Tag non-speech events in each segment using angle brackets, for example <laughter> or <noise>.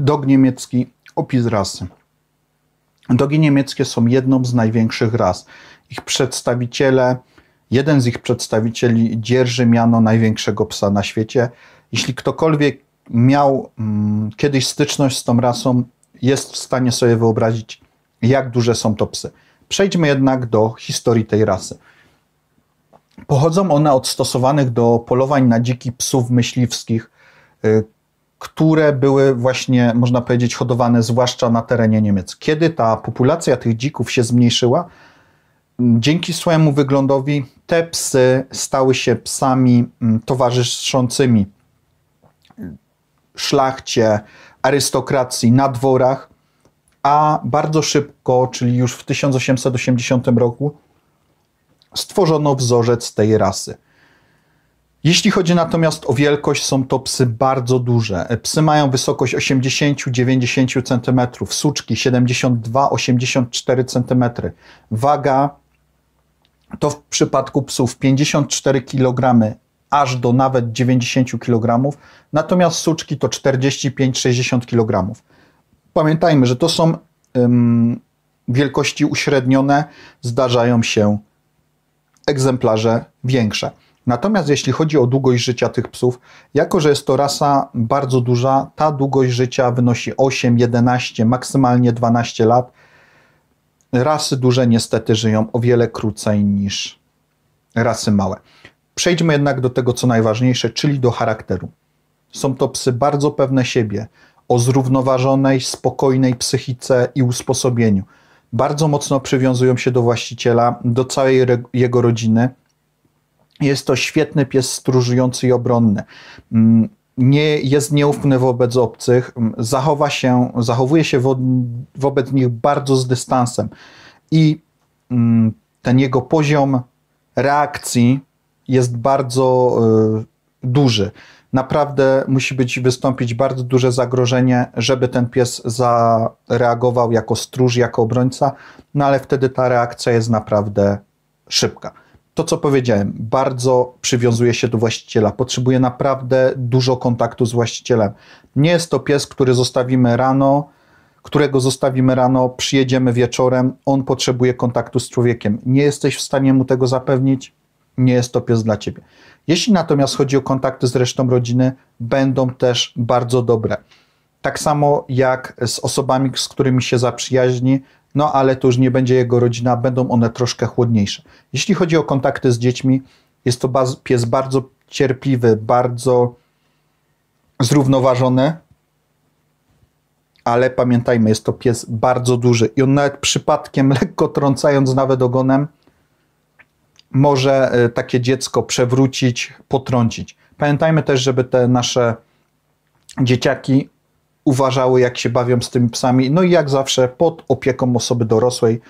Dog niemiecki, opis rasy. Dogi niemieckie są jedną z największych ras. Ich przedstawiciele, jeden z ich przedstawicieli dzierży miano największego psa na świecie. Jeśli ktokolwiek miał mm, kiedyś styczność z tą rasą, jest w stanie sobie wyobrazić, jak duże są to psy. Przejdźmy jednak do historii tej rasy. Pochodzą one od stosowanych do polowań na dziki psów myśliwskich, y, które były właśnie, można powiedzieć, hodowane zwłaszcza na terenie Niemiec. Kiedy ta populacja tych dzików się zmniejszyła, dzięki swojemu wyglądowi te psy stały się psami mm, towarzyszącymi szlachcie, arystokracji na dworach, a bardzo szybko, czyli już w 1880 roku, stworzono wzorzec tej rasy. Jeśli chodzi natomiast o wielkość, są to psy bardzo duże. E, psy mają wysokość 80-90 cm, suczki 72-84 cm. Waga to w przypadku psów 54 kg aż do nawet 90 kg, natomiast suczki to 45-60 kg. Pamiętajmy, że to są ym, wielkości uśrednione, zdarzają się egzemplarze większe. Natomiast jeśli chodzi o długość życia tych psów, jako że jest to rasa bardzo duża, ta długość życia wynosi 8, 11, maksymalnie 12 lat. Rasy duże niestety żyją o wiele krócej niż rasy małe. Przejdźmy jednak do tego, co najważniejsze, czyli do charakteru. Są to psy bardzo pewne siebie, o zrównoważonej, spokojnej psychice i usposobieniu. Bardzo mocno przywiązują się do właściciela, do całej jego rodziny, jest to świetny pies stróżujący i obronny. Mm, nie, jest nieufny wobec obcych, mm, zachowa się, zachowuje się wo, wobec nich bardzo z dystansem i mm, ten jego poziom reakcji jest bardzo y, duży. Naprawdę musi być wystąpić bardzo duże zagrożenie, żeby ten pies zareagował jako stróż, jako obrońca, no ale wtedy ta reakcja jest naprawdę szybka to, co powiedziałem, bardzo przywiązuje się do właściciela. Potrzebuje naprawdę dużo kontaktu z właścicielem. Nie jest to pies, który zostawimy rano, którego zostawimy rano, przyjedziemy wieczorem. On potrzebuje kontaktu z człowiekiem. Nie jesteś w stanie mu tego zapewnić, nie jest to pies dla ciebie. Jeśli natomiast chodzi o kontakty z resztą rodziny, będą też bardzo dobre. Tak samo jak z osobami, z którymi się zaprzyjaźni, no ale to już nie będzie jego rodzina, będą one troszkę chłodniejsze. Jeśli chodzi o kontakty z dziećmi, jest to pies bardzo cierpliwy, bardzo zrównoważony, ale pamiętajmy, jest to pies bardzo duży i on nawet przypadkiem, <laughs> lekko trącając nawet ogonem, może e, takie dziecko przewrócić, potrącić. Pamiętajmy też, żeby te nasze dzieciaki uważały, jak się bawią z tymi psami. No i jak zawsze pod opieką osoby dorosłej,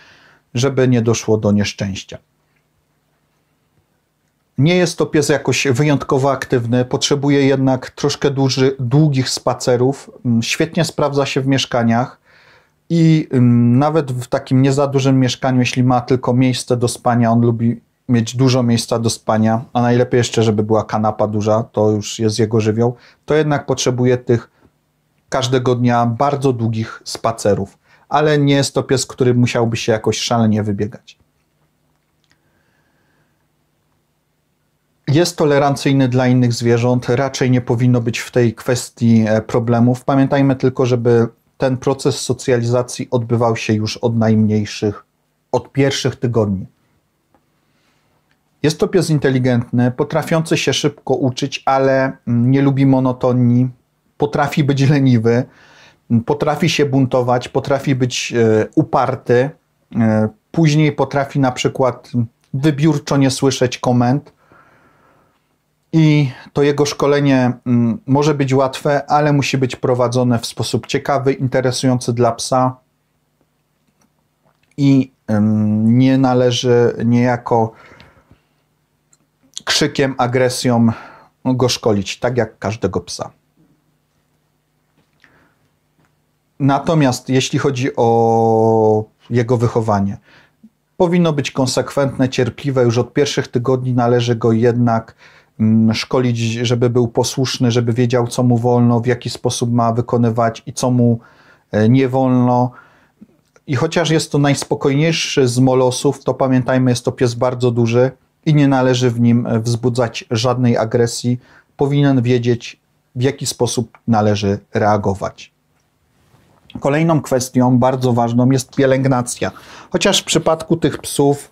żeby nie doszło do nieszczęścia. Nie jest to pies jakoś wyjątkowo aktywny, potrzebuje jednak troszkę dłuży, długich spacerów. Mm, świetnie sprawdza się w mieszkaniach i mm, nawet w takim nie za dużym mieszkaniu, jeśli ma tylko miejsce do spania, on lubi mieć dużo miejsca do spania, a najlepiej jeszcze, żeby była kanapa duża, to już jest jego żywioł, to jednak potrzebuje tych każdego dnia bardzo długich spacerów, ale nie jest to pies, który musiałby się jakoś szalenie wybiegać. Jest tolerancyjny dla innych zwierząt, raczej nie powinno być w tej kwestii e, problemów. Pamiętajmy tylko, żeby ten proces socjalizacji odbywał się już od najmniejszych, od pierwszych tygodni. Jest to pies inteligentny, potrafiący się szybko uczyć, ale mm, nie lubi monotonii, potrafi być leniwy, potrafi się buntować, potrafi być e, uparty, e, później potrafi na przykład wybiórczo nie słyszeć komend. I to jego szkolenie mm, może być łatwe, ale musi być prowadzone w sposób ciekawy, interesujący dla psa. I nie należy niejako krzykiem, agresją go szkolić, tak jak każdego psa. Natomiast jeśli chodzi o jego wychowanie, powinno być konsekwentne, cierpliwe. Już od pierwszych tygodni należy go jednak mm, szkolić, żeby był posłuszny, żeby wiedział, co mu wolno, w jaki sposób ma wykonywać i co mu e, nie wolno. I chociaż jest to najspokojniejszy z molosów, to pamiętajmy, jest to pies bardzo duży i nie należy w nim e, wzbudzać żadnej agresji. Powinien wiedzieć, w jaki sposób należy reagować. Kolejną kwestią bardzo ważną jest pielęgnacja. Chociaż w przypadku tych psów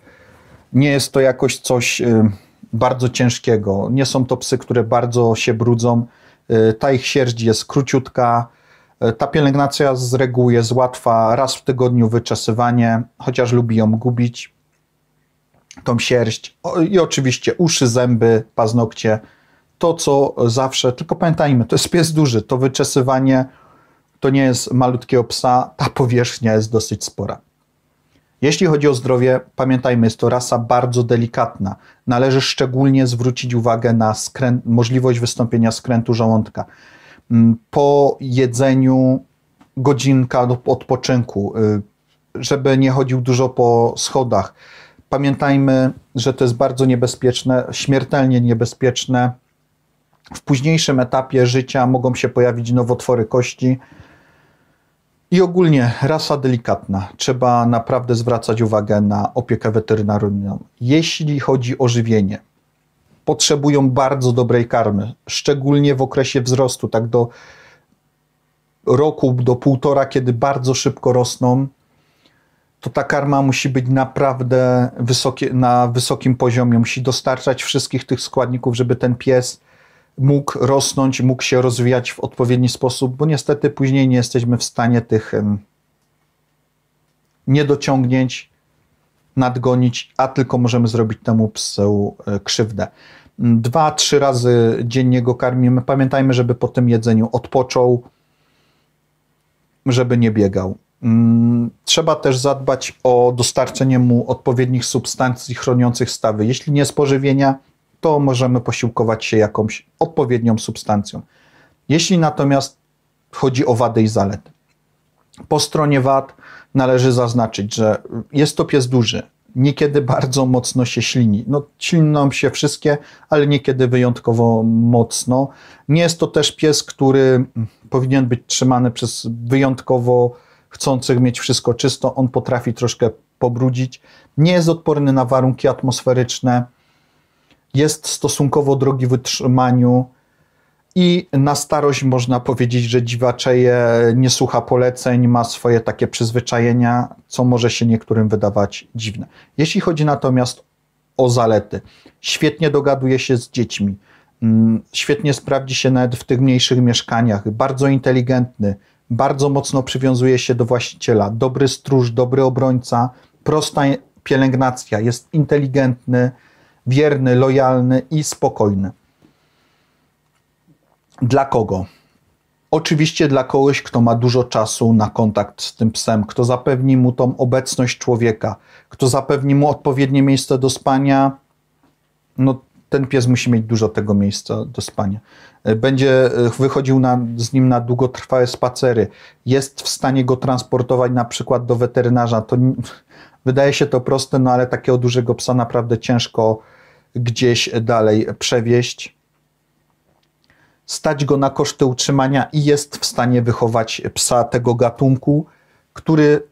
nie jest to jakoś coś y, bardzo ciężkiego. Nie są to psy, które bardzo się brudzą. Y, ta ich sierść jest króciutka. Y, ta pielęgnacja z reguły jest łatwa. Raz w tygodniu wyczesywanie, chociaż lubi ją gubić, tą sierść. I oczywiście uszy, zęby, paznokcie. To, co zawsze, tylko pamiętajmy, to jest pies duży. To wyczesywanie to nie jest malutkiego psa, ta powierzchnia jest dosyć spora. Jeśli chodzi o zdrowie, pamiętajmy, jest to rasa bardzo delikatna. Należy szczególnie zwrócić uwagę na możliwość wystąpienia skrętu żołądka. Mm, po jedzeniu godzinka odpoczynku, y, żeby nie chodził dużo po schodach. Pamiętajmy, że to jest bardzo niebezpieczne, śmiertelnie niebezpieczne. W późniejszym etapie życia mogą się pojawić nowotwory kości, i ogólnie rasa delikatna. Trzeba naprawdę zwracać uwagę na opiekę weterynaryjną. Jeśli chodzi o żywienie, potrzebują bardzo dobrej karmy, szczególnie w okresie wzrostu, tak do roku, do półtora, kiedy bardzo szybko rosną, to ta karma musi być naprawdę wysokie, na wysokim poziomie. Musi dostarczać wszystkich tych składników, żeby ten pies mógł rosnąć, mógł się rozwijać w odpowiedni sposób, bo niestety później nie jesteśmy w stanie tych niedociągnięć nadgonić, a tylko możemy zrobić temu psu e, krzywdę. Dwa, trzy razy dziennie go karmimy. Pamiętajmy, żeby po tym jedzeniu odpoczął, żeby nie biegał. Mm, trzeba też zadbać o dostarczenie mu odpowiednich substancji chroniących stawy. Jeśli nie z pożywienia, to możemy posiłkować się jakąś odpowiednią substancją. Jeśli natomiast chodzi o wady i zalety, po stronie wad należy zaznaczyć, że jest to pies duży, niekiedy bardzo mocno się ślini. No, śliną się wszystkie, ale niekiedy wyjątkowo mocno. Nie jest to też pies, który powinien być trzymany przez wyjątkowo chcących mieć wszystko czysto. On potrafi troszkę pobrudzić. Nie jest odporny na warunki atmosferyczne jest stosunkowo drogi w utrzymaniu i na starość można powiedzieć, że dziwaczeje nie słucha poleceń, ma swoje takie przyzwyczajenia, co może się niektórym wydawać dziwne. Jeśli chodzi natomiast o zalety, świetnie dogaduje się z dziećmi, mm, świetnie sprawdzi się nawet w tych mniejszych mieszkaniach, bardzo inteligentny, bardzo mocno przywiązuje się do właściciela, dobry stróż, dobry obrońca, prosta pielęgnacja, jest inteligentny, wierny, lojalny i spokojny. Dla kogo? Oczywiście dla kogoś, kto ma dużo czasu na kontakt z tym psem, kto zapewni mu tą obecność człowieka, kto zapewni mu odpowiednie miejsce do spania. No, ten pies musi mieć dużo tego miejsca do spania. E, będzie e, wychodził na, z nim na długotrwałe spacery, jest w stanie go transportować na przykład do weterynarza. To <laughs> wydaje się to proste, no ale takiego dużego psa naprawdę ciężko gdzieś dalej przewieźć. Stać go na koszty utrzymania i jest w stanie wychować psa tego gatunku, który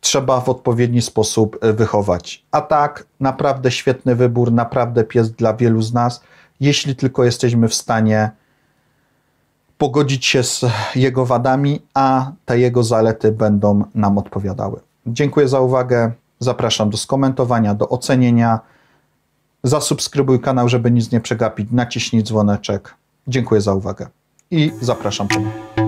trzeba w odpowiedni sposób e, wychować. A tak, naprawdę świetny wybór, naprawdę pies dla wielu z nas, jeśli tylko jesteśmy w stanie pogodzić się z jego wadami, a te jego zalety będą nam odpowiadały. Dziękuję za uwagę. Zapraszam do skomentowania, do ocenienia. Zasubskrybuj kanał, żeby nic nie przegapić. Naciśnij dzwoneczek. Dziękuję za uwagę i zapraszam ponownie.